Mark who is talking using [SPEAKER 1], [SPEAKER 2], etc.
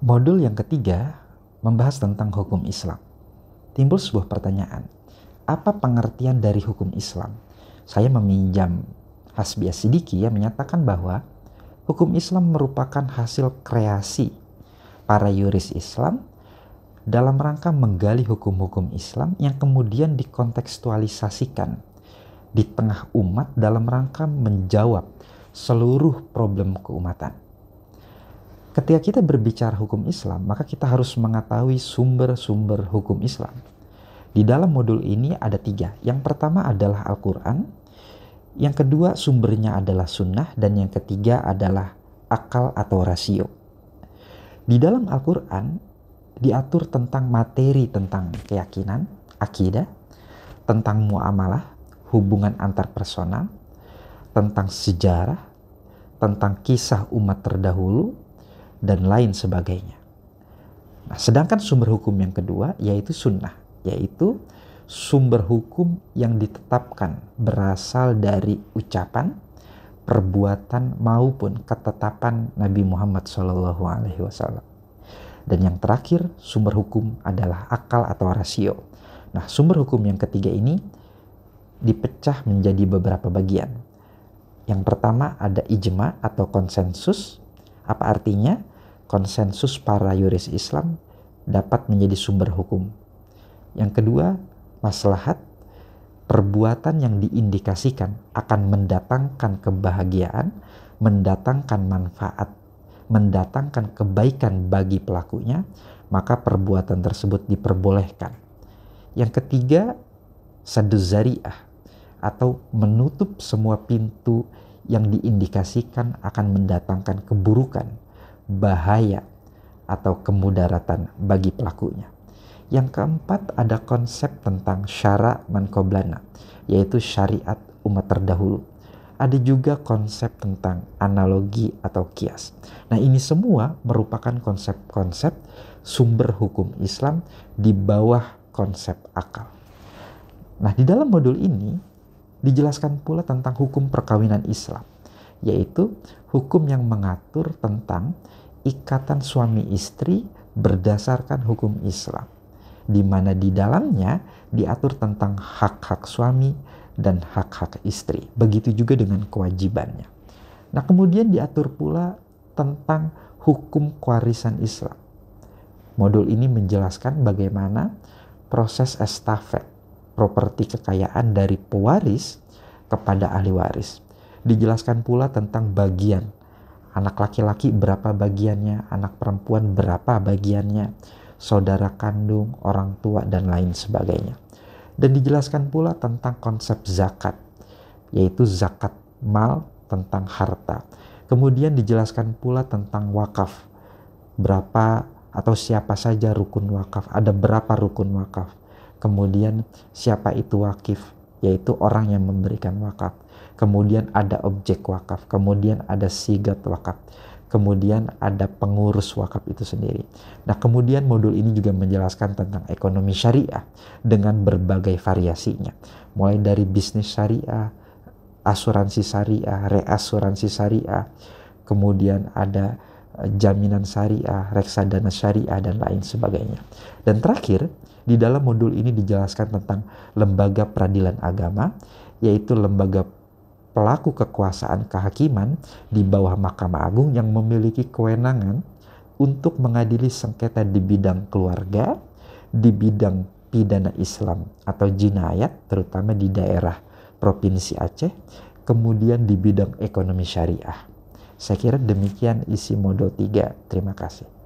[SPEAKER 1] Modul yang ketiga membahas tentang hukum Islam. Timbul sebuah pertanyaan, apa pengertian dari hukum Islam? Saya meminjam Hasbi Sidiki yang menyatakan bahwa hukum Islam merupakan hasil kreasi para yuris Islam dalam rangka menggali hukum-hukum Islam yang kemudian dikontekstualisasikan di tengah umat dalam rangka menjawab seluruh problem keumatan. Ketika kita berbicara hukum Islam, maka kita harus mengetahui sumber-sumber hukum Islam. Di dalam modul ini ada tiga. Yang pertama adalah Al-Quran, yang kedua sumbernya adalah sunnah, dan yang ketiga adalah akal atau rasio. Di dalam Al-Quran diatur tentang materi tentang keyakinan, akidah, tentang muamalah, hubungan antar personal, tentang sejarah, tentang kisah umat terdahulu, dan lain sebagainya. Nah, sedangkan sumber hukum yang kedua yaitu sunnah, yaitu sumber hukum yang ditetapkan berasal dari ucapan, perbuatan maupun ketetapan Nabi Muhammad Shallallahu Alaihi Wasallam. Dan yang terakhir sumber hukum adalah akal atau rasio. Nah, sumber hukum yang ketiga ini dipecah menjadi beberapa bagian. Yang pertama ada ijma atau konsensus. Apa artinya? konsensus para yuris Islam dapat menjadi sumber hukum. Yang kedua, maslahat perbuatan yang diindikasikan akan mendatangkan kebahagiaan, mendatangkan manfaat, mendatangkan kebaikan bagi pelakunya, maka perbuatan tersebut diperbolehkan. Yang ketiga, saduzariah atau menutup semua pintu yang diindikasikan akan mendatangkan keburukan bahaya atau kemudaratan bagi pelakunya. Yang keempat ada konsep tentang syara mankoblana, yaitu syariat umat terdahulu. Ada juga konsep tentang analogi atau kias. Nah ini semua merupakan konsep-konsep sumber hukum Islam di bawah konsep akal. Nah di dalam modul ini dijelaskan pula tentang hukum perkawinan Islam, yaitu hukum yang mengatur tentang ikatan suami istri berdasarkan hukum Islam, di mana di dalamnya diatur tentang hak-hak suami dan hak-hak istri. Begitu juga dengan kewajibannya. Nah, kemudian diatur pula tentang hukum kewarisan Islam. Modul ini menjelaskan bagaimana proses estafet properti kekayaan dari pewaris kepada ahli waris. Dijelaskan pula tentang bagian anak laki-laki berapa bagiannya, anak perempuan berapa bagiannya, saudara kandung, orang tua, dan lain sebagainya. Dan dijelaskan pula tentang konsep zakat, yaitu zakat mal tentang harta. Kemudian dijelaskan pula tentang wakaf, berapa atau siapa saja rukun wakaf, ada berapa rukun wakaf, kemudian siapa itu wakif, yaitu orang yang memberikan wakaf. Kemudian ada objek wakaf, kemudian ada sigat wakaf, kemudian ada pengurus wakaf itu sendiri. Nah, kemudian modul ini juga menjelaskan tentang ekonomi syariah dengan berbagai variasinya, mulai dari bisnis syariah, asuransi syariah, reasuransi syariah, kemudian ada jaminan syariah, reksadana syariah, dan lain sebagainya. Dan terakhir, di dalam modul ini dijelaskan tentang lembaga peradilan agama, yaitu lembaga pelaku kekuasaan kehakiman di bawah Mahkamah Agung yang memiliki kewenangan untuk mengadili sengketa di bidang keluarga, di bidang pidana Islam atau jinayat, terutama di daerah Provinsi Aceh, kemudian di bidang ekonomi syariah. Saya kira demikian isi modul 3. Terima kasih.